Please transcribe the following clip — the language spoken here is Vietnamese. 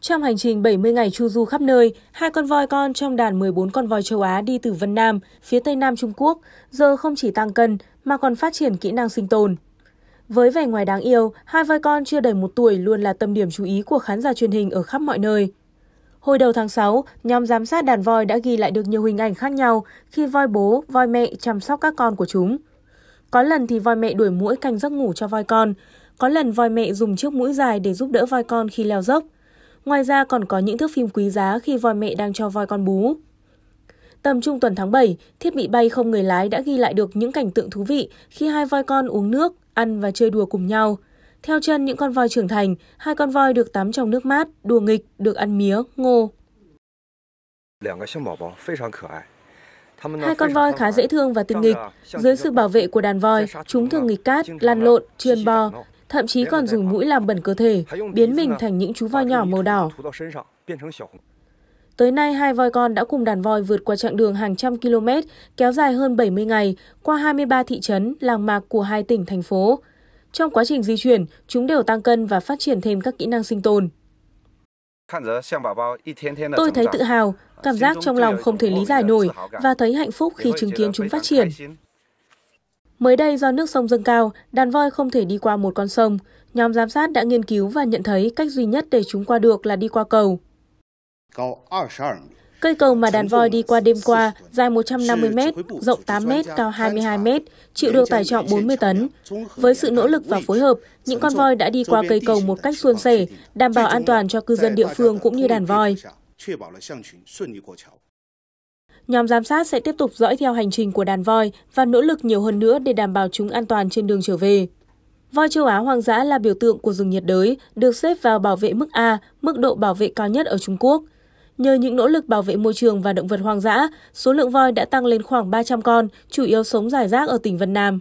Trong hành trình 70 ngày chu du khắp nơi, hai con voi con trong đàn 14 con voi châu Á đi từ Vân Nam, phía Tây Nam Trung Quốc, giờ không chỉ tăng cân mà còn phát triển kỹ năng sinh tồn. Với vẻ ngoài đáng yêu, hai voi con chưa đầy một tuổi luôn là tâm điểm chú ý của khán giả truyền hình ở khắp mọi nơi. Hồi đầu tháng 6, nhóm giám sát đàn voi đã ghi lại được nhiều hình ảnh khác nhau khi voi bố, voi mẹ chăm sóc các con của chúng. Có lần thì voi mẹ đuổi mũi canh giấc ngủ cho voi con, có lần voi mẹ dùng chiếc mũi dài để giúp đỡ voi con khi leo dốc – Ngoài ra còn có những thước phim quý giá khi voi mẹ đang cho voi con bú. Tầm trung tuần tháng 7, thiết bị bay không người lái đã ghi lại được những cảnh tượng thú vị khi hai voi con uống nước, ăn và chơi đùa cùng nhau. Theo chân những con voi trưởng thành, hai con voi được tắm trong nước mát, đùa nghịch, được ăn mía, ngô. Hai con voi khá dễ thương và tinh nghịch. Dưới sự bảo vệ của đàn voi, chúng thường nghịch cát, lăn lộn, chuyên bò thậm chí còn dùng mũi làm bẩn cơ thể, biến mình thành những chú voi nhỏ màu đỏ. Tới nay, hai voi con đã cùng đàn voi vượt qua chặng đường hàng trăm km, kéo dài hơn 70 ngày, qua 23 thị trấn, làng mạc của hai tỉnh, thành phố. Trong quá trình di chuyển, chúng đều tăng cân và phát triển thêm các kỹ năng sinh tồn. Tôi thấy tự hào, cảm giác trong lòng không thể lý giải nổi và thấy hạnh phúc khi chứng kiến chúng phát triển. Mới đây do nước sông dâng cao, đàn voi không thể đi qua một con sông. Nhóm giám sát đã nghiên cứu và nhận thấy cách duy nhất để chúng qua được là đi qua cầu. Cây cầu mà đàn voi đi qua đêm qua dài 150 mét, rộng 8 mét, cao 22 mét, chịu được tải trọng 40 tấn. Với sự nỗ lực và phối hợp, những con voi đã đi qua cây cầu một cách suôn sẻ, đảm bảo an toàn cho cư dân địa phương cũng như đàn voi. Nhóm giám sát sẽ tiếp tục dõi theo hành trình của đàn voi và nỗ lực nhiều hơn nữa để đảm bảo chúng an toàn trên đường trở về. Voi châu Á hoang dã là biểu tượng của rừng nhiệt đới, được xếp vào bảo vệ mức A, mức độ bảo vệ cao nhất ở Trung Quốc. Nhờ những nỗ lực bảo vệ môi trường và động vật hoang dã, số lượng voi đã tăng lên khoảng 300 con, chủ yếu sống rải rác ở tỉnh Vân Nam.